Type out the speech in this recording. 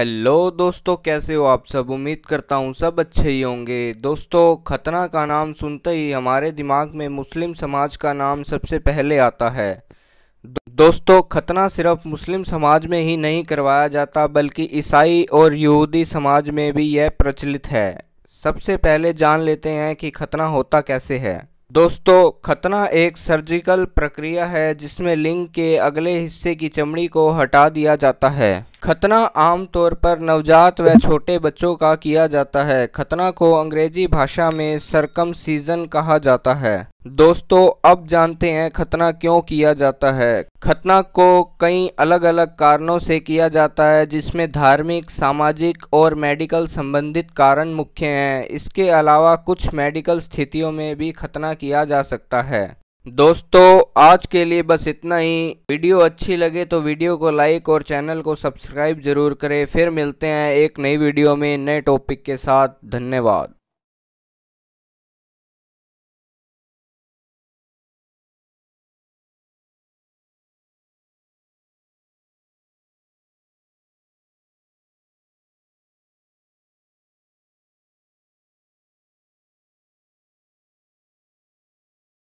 hello दोस्तों कैसे हो आप सब उम्मीद करता हूँ सब अच्छे ही होंगे दोस्तों खतना का नाम सुनते ही हमारे दिमाग में मुस्लिम समाज का नाम सबसे पहले आता है दोस्तों खतना सिर्फ मुस्लिम समाज में ही नहीं करवाया जाता बल्कि ईसाई और यहूदी समाज में भी यह प्रचलित है सबसे पहले जान लेते हैं कि खतना होता कैसे है दोस्तों खतना एक सर्जिकल प्रक्रिया है जिसमें लिंग के अगले हिस्से की चमड़ी को हटा दिया जाता है खतना आमतौर पर नवजात व छोटे बच्चों का किया जाता है खतना को अंग्रेजी भाषा में सरकम सीजन कहा जाता है दोस्तों अब जानते हैं खतना क्यों किया जाता है खतना को कई अलग अलग कारणों से किया जाता है जिसमें धार्मिक सामाजिक और मेडिकल संबंधित कारण मुख्य हैं इसके अलावा कुछ मेडिकल स्थितियों में भी खतना किया जा सकता है दोस्तों आज के लिए बस इतना ही वीडियो अच्छी लगे तो वीडियो को लाइक और चैनल को सब्सक्राइब जरूर करें फिर मिलते हैं एक नई वीडियो में नए टॉपिक के साथ धन्यवाद